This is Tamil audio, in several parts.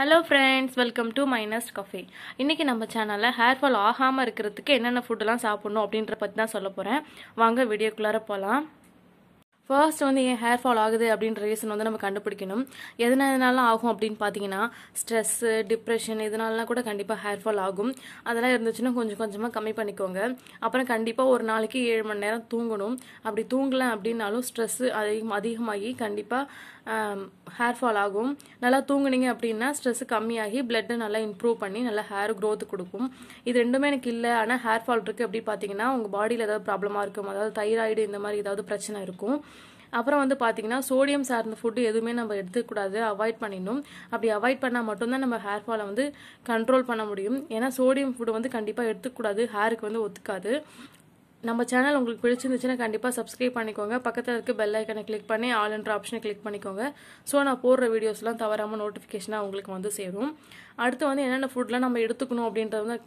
hello friends welcome to minus cafe இன்றைக்கி நம்ம சேனலில் ஹேர் ஃபால் ஆகாமல் இருக்கிறதுக்கு என்னென்ன ஃபுட்டெல்லாம் சாப்பிட்ணும் அப்படின்ற பற்றி தான் சொல்ல போகிறேன் வாங்க வீடியோக்குள்ளார போகலாம் ஃபர்ஸ்ட் வந்து ஏன் ஹேர் ஃபால் ஆகுது அப்படின்ற ரீசன் வந்து நம்ம கண்டுபிடிக்கணும் எதனால எதனாலாம் ஆகும் அப்படின்னு பார்த்தீங்கன்னா ஸ்ட்ரெஸ்ஸு டிப்ரெஷன் இதனாலலாம் கூட கண்டிப்பாக ஹேர் ஃபால் ஆகும் அதெல்லாம் இருந்துச்சுன்னா கொஞ்சம் கொஞ்சமாக கம்மி பண்ணிக்கோங்க அப்புறம் கண்டிப்பாக ஒரு நாளைக்கு ஏழு மணி நேரம் தூங்கணும் அப்படி தூங்கலை அப்படின்னாலும் ஸ்ட்ரெஸ்ஸு அதிகம் அதிகமாகி கண்டிப்பாக ஹேர் ஃபால் ஆகும் நல்லா தூங்குனீங்க அப்படின்னா ஸ்ட்ரெஸ்ஸு கம்மியாகி பிளட்டை நல்லா இம்ப்ரூவ் பண்ணி நல்லா ஹேர் க்ரோத் கொடுக்கும் இது ரெண்டுமே எனக்கு இல்லை ஆனால் ஹேர் ஃபால் இருக்குது அப்படி பார்த்தீங்கன்னா உங்கள் பாடியில் ஏதாவது ப்ராப்ளமாக இருக்கும் அதாவது தைராய்டு இந்த மாதிரி ஏதாவது பிரச்சனை இருக்கும் அப்புறம் வந்து பார்த்தீங்கன்னா சோடியம் சார்ந்த ஃபுட்டு எதுவுமே நம்ம எடுத்துக்கூடாது அவாய்ட் பண்ணிடணும் அப்படி அவாய்ட் பண்ணால் மட்டும்தான் நம்ம ஹேர் ஃபாலை வந்து கண்ட்ரோல் பண்ண முடியும் ஏன்னா சோடியம் ஃபுட்டு வந்து கண்டிப்பாக எடுத்துக்கூடாது ஹேருக்கு வந்து ஒத்துக்காது நம்ம சேனல் உங்களுக்கு பிடிச்சிருந்துச்சுன்னா கண்டிப்பாக சப்ஸ்கிரைப் பண்ணிக்கோங்க பக்கத்தில் இருக்க பெல் ஐக்கனை கிளிக் பண்ணி ஆல்ன்ற ஆப்ஷனை கிளிக் பண்ணிக்கோங்க ஸோ நான் போடுற வீடியோஸ்லாம் தவறாமல் நோட்டிஃபிகேஷனாக உங்களுக்கு வந்து சேரும் அடுத்து வந்து என்னென்ன ஃபுட்லாம் நம்ம எடுத்துக்கணும் அப்படின்றத வந்து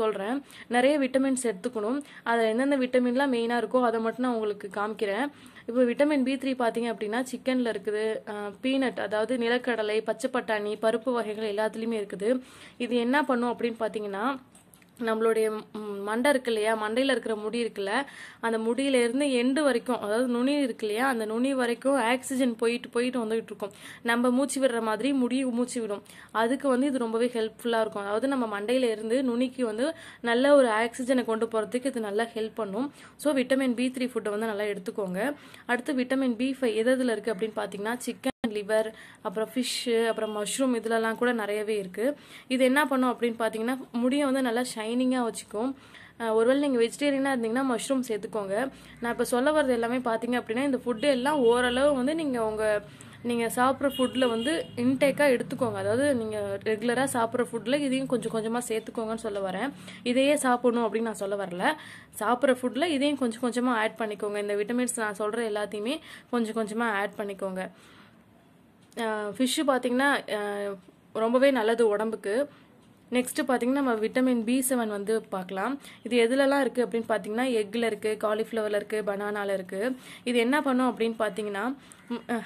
சொல்கிறேன் நிறைய விட்டமின்ஸ் எடுத்துக்கணும் அதில் எந்தெந்த விட்டமின்லாம் மெயினாக இருக்கோ அதை மட்டும் நான் உங்களுக்கு காமிக்கிறேன் இப்போ விட்டமின் பி த்ரீ பார்த்தீங்க அப்படின்னா சிக்கனில் இருக்குது பீனட் அதாவது நிலக்கடலை பச்சை பட்டாணி பருப்பு வகைகள் எல்லாத்துலேயுமே இருக்குது இது என்ன பண்ணும் அப்படின்னு பார்த்தீங்கன்னா நம்மளுடைய மண்டை இருக்கு இல்லையா மண்டையில் இருக்கிற முடி இருக்குல்ல அந்த முடியிலேருந்து எண்டு வரைக்கும் அதாவது நுனி இருக்கு இல்லையா அந்த நுனி வரைக்கும் ஆக்சிஜன் போயிட்டு போயிட்டு வந்துகிட்டு இருக்கும் நம்ம மூச்சு விடுற மாதிரி முடி மூச்சு விடும் அதுக்கு வந்து இது ரொம்பவே ஹெல்ப்ஃபுல்லாக இருக்கும் அதாவது நம்ம இருந்து நுனிக்கு வந்து நல்ல ஒரு ஆக்சிஜனை கொண்டு போகிறதுக்கு இது நல்லா ஹெல்ப் பண்ணும் ஸோ விட்டமின் பி த்ரீ ஃபுட்டை வந்து நல்லா எடுத்துக்கோங்க அடுத்து விட்டமின் பி ஃபைவ் எது இருக்குது அப்படின்னு பார்த்தீங்கன்னா சிக்கன் லிவர் அப்புறம் ஃபிஷ்ஷு அப்புறம் மஷ்ரூம் இதிலலாம் கூட நிறையவே இருக்குது இது என்ன பண்ணும் அப்படின்னு பார்த்தீங்கன்னா முடியை வந்து நல்லா ஷைனிங்காக வச்சுக்கும் ஒருவேளை நீங்கள் வெஜிடேரியனாக இருந்தீங்கன்னா மஷ்ரூம் சேர்த்துக்கோங்க நான் இப்போ சொல்ல வர்றது எல்லாமே பார்த்தீங்க அப்படின்னா இந்த ஃபுட்டு எல்லாம் ஓரளவு வந்து நீங்கள் உங்கள் நீங்கள் சாப்பிட்ற ஃபுட்டில் வந்து இன்டேக்காக எடுத்துக்கோங்க அதாவது நீங்கள் ரெகுலராக சாப்பிட்ற ஃபுட்டில் இதையும் கொஞ்சம் கொஞ்சமாக சேர்த்துக்கோங்கன்னு சொல்ல வரேன் இதையே சாப்பிடணும் அப்படின்னு நான் சொல்ல வரல சாப்பிட்ற ஃபுட்டில் இதையும் கொஞ்சம் கொஞ்சமாக ஆட் பண்ணிக்கோங்க இந்த விட்டமின்ஸ் நான் சொல்கிற எல்லாத்தையுமே கொஞ்சம் கொஞ்சமாக ஆட் பண்ணிக்கோங்க ஃபிஷ்ஷு பார்த்திங்கன்னா ரொம்பவே நல்லது உடம்புக்கு நெக்ஸ்ட்டு பார்த்திங்கன்னா நம்ம விட்டமின் பி செவன் வந்து பார்க்கலாம் இது எதுலலாம் இருக்குது அப்படின்னு பார்த்தீங்கன்னா எக்கில் இருக்குது காலிஃப்ளவரில் இருக்குது பனானாவில் இருக்குது இது என்ன பண்ணும் அப்படின்னு பார்த்தீங்கன்னா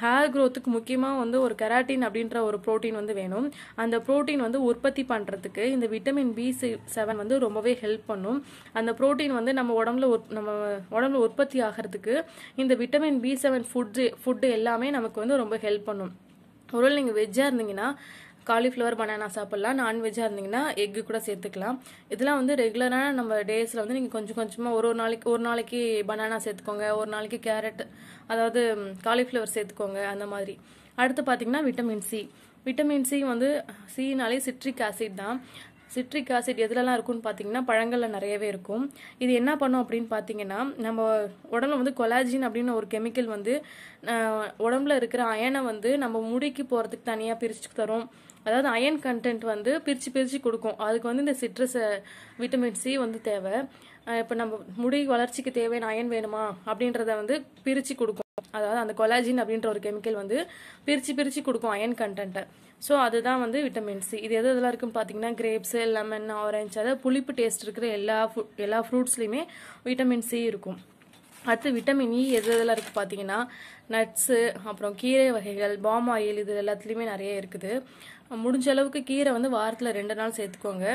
ஹேர் க்ரோத்துக்கு முக்கியமாக வந்து ஒரு கெராட்டின் அப்படின்ற ஒரு ப்ரோட்டீன் வந்து வேணும் அந்த ப்ரோட்டீன் வந்து உற்பத்தி பண்ணுறதுக்கு இந்த விட்டமின் பி செவன் வந்து ரொம்பவே ஹெல்ப் பண்ணும் அந்த ப்ரோட்டீன் வந்து நம்ம உடம்புல நம்ம உடம்புல உற்பத்தி ஆகிறதுக்கு இந்த vitamin B seven foods food எல்லாமே நமக்கு வந்து ரொம்ப ஹெல்ப் பண்ணும் ஒருவேளை நீங்கள் வெஜ்ஜாக இருந்தீங்கன்னா காலிஃப்ளவர் பனானா சாப்பிட்லாம் நான்வெஜ்ஜாக இருந்தீங்கன்னா எக்கு கூட சேர்த்துக்கலாம் இதெல்லாம் வந்து ரெகுலராக நம்ம டேஸில் வந்து நீங்கள் கொஞ்சம் கொஞ்சமாக ஒரு ஒரு நாளைக்கு ஒரு நாளைக்கு பனானா சேர்த்துக்கோங்க ஒரு நாளைக்கு கேரட் அதாவது காலிஃப்ளவர் சேர்த்துக்கோங்க அந்த மாதிரி அடுத்து பார்த்தீங்கன்னா விட்டமின் சி விட்டமின் சி வந்து சீனாலே சிட்ரிக் ஆசிட் தான் சிட்ரிக் ஆசிட் எதுலலாம் இருக்குன்னு பார்த்தீங்கன்னா பழங்களில் நிறையவே இருக்கும் இது என்ன பண்ணும் அப்படின்னு பார்த்தீங்கன்னா நம்ம உடம்புல வந்து கொலாஜின் அப்படின்னு ஒரு கெமிக்கல் வந்து உடம்புல இருக்கிற அயனை வந்து நம்ம முடிக்கு போகிறதுக்கு தனியாக பிரித்து தரும் அதாவது அயன் கண்டென்ட் வந்து பிரித்து பிரித்து கொடுக்கும் அதுக்கு வந்து இந்த சிட்ரஸ் விட்டமின் சி வந்து தேவை இப்போ நம்ம முடி வளர்ச்சிக்கு தேவையான அயன் வேணுமா அப்படின்றத வந்து பிரித்து கொடுக்கும் அதாவது அந்த கொலாஜின் அப்படின்ற ஒரு கெமிக்கல் வந்து பிரித்து பிரித்து கொடுக்கும் அயன் கண்டென்ட்டை ஸோ அதுதான் வந்து விட்டமின் சி இது எது இதெல்லாம் இருக்குன்னு பார்த்தீங்கன்னா கிரேப்ஸு லெமன் ஆரஞ்சு அதாவது புளிப்பு டேஸ்ட் இருக்கிற எல்லா ஃபுட் எல்லா ஃப்ரூட்ஸ்லையுமே விட்டமின் சி இருக்கும் அடுத்து விட்டமின் இ e எது இதெல்லாம் இருக்குது பார்த்தீங்கன்னா நட்ஸு அப்புறம் கீரை வகைகள் பாம் ஆயில் இது எல்லாத்துலேயுமே நிறைய இருக்குது முடிஞ்ச அளவுக்கு கீரை வந்து வாரத்தில் ரெண்டு நாள் சேர்த்துக்கோங்க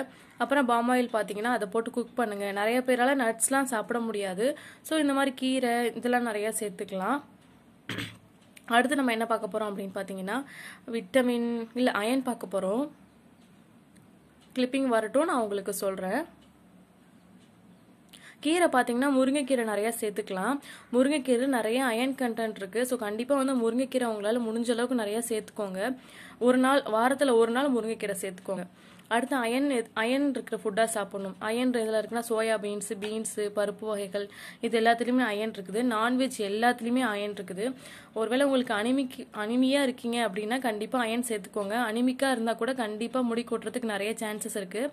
அப்புறம் பாம் ஆயில் பார்த்தீங்கன்னா அதை போட்டு குக் பண்ணுங்கள் நிறைய பேரால் நட்ஸ்லாம் சாப்பிட முடியாது ஸோ இந்த மாதிரி கீரை இதெல்லாம் நிறையா சேர்த்துக்கலாம் அடுத்து நம்ம என்ன பார்க்க போகிறோம் அப்படின்னு பார்த்தீங்கன்னா விட்டமின் இல்லை அயன் பார்க்க போகிறோம் கிளிப்பிங் வரட்டும் நான் உங்களுக்கு சொல்கிறேன் கீரை பார்த்தீங்கன்னா முருங்கைக்கீரை நிறையா சேர்த்துக்கலாம் முருங்கைக்கீரை நிறைய அயன் கண்டென்ட் இருக்குது ஸோ கண்டிப்பாக வந்து முருங்கைக்கீரை உங்களால் முடிஞ்ச அளவுக்கு நிறையா சேர்த்துக்கோங்க ஒரு நாள் வாரத்தில் ஒரு நாள் முருங்கைக்கீரை சேர்த்துக்கோங்க அடுத்து அயன் அயன் இருக்கிற ஃபுட்டாக சாப்பிடணும் அயன் இதில் இருக்குன்னா சோயா பீன்ஸு பீன்ஸு பருப்பு வகைகள் இது எல்லாத்துலேயுமே அயன் இருக்குது நான்வெஜ் எல்லாத்துலேயுமே அயன் இருக்குது ஒருவேளை உங்களுக்கு அனிமிக்கு அனிமியாக இருக்கீங்க அப்படின்னா கண்டிப்பாக அயன் சேர்த்துக்கோங்க அனிமிக்காக இருந்தால் கூட கண்டிப்பாக முடி கொட்டுறதுக்கு நிறைய சான்சஸ் இருக்குது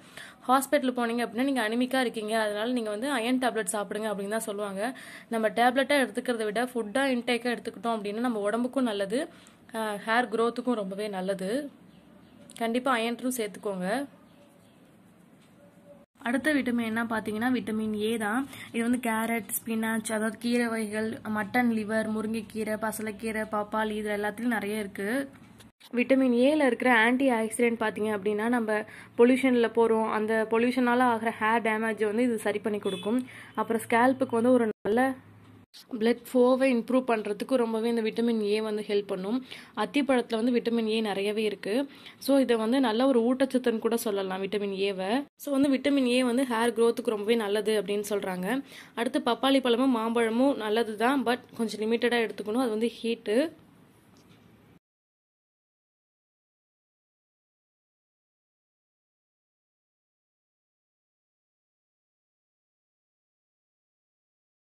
ஹாஸ்பிட்டல் போனீங்க அப்படின்னா நீங்கள் அனிமிக்காக இருக்கீங்க அதனால் நீங்கள் வந்து அயன் டேப்லெட் சாப்பிடுங்க அப்படின்னு தான் சொல்லுவாங்க நம்ம டேப்லெட்டாக எடுத்துக்கிறத விட ஃபுட்டாக இன்டேக்காக எடுத்துக்கிட்டோம் அப்படின்னா நம்ம உடம்புக்கும் நல்லது ஹேர் க்ரோத்துக்கும் ரொம்பவே நல்லது கண்டிப்பாக அயன்ட்ரும் சேர்த்துக்கோங்க அடுத்த விட்டமின் என்ன பார்த்தீங்கன்னா விட்டமின் ஏ தான் இது வந்து கேரட் ஸ்பினாச் அதாவது கீரை வகைகள் மட்டன் லிவர் முருங்கைக்கீரை பசலைக்கீரை பப்பாளி இதில் எல்லாத்துலேயும் நிறைய இருக்குது விட்டமின் ஏல இருக்கிற ஆன்டி ஆக்சிடென்ட் பார்த்தீங்க அப்படின்னா நம்ம பொல்யூஷனில் போகிறோம் அந்த பொல்யூஷனால் ஆகிற ஹேர் டேமேஜை வந்து இது சரி பண்ணி கொடுக்கும் அப்புறம் ஸ்கேல்புக்கு வந்து ஒரு நல்ல பிளட் ஃபோவை இம்ப்ரூவ் பண்ணுறதுக்கு ரொம்பவே இந்த விட்டமின் ஏ வந்து ஹெல்ப் பண்ணும் அத்திப்பழத்தில் வந்து விட்டமின் ஏ நிறையவே இருக்குது ஸோ இதை வந்து நல்ல ஒரு ஊட்டச்சத்துன்னு கூட சொல்லலாம் விட்டமின் ஏவை ஸோ வந்து விட்டமின் ஏ வந்து ஹேர் க்ரோத்துக்கு ரொம்பவே நல்லது அப்படின்னு சொல்கிறாங்க அடுத்து பப்பாளி பழமும் மாம்பழமும் நல்லது தான் பட் கொஞ்சம் லிமிட்டடாக எடுத்துக்கணும் அது வந்து ஹீட்டு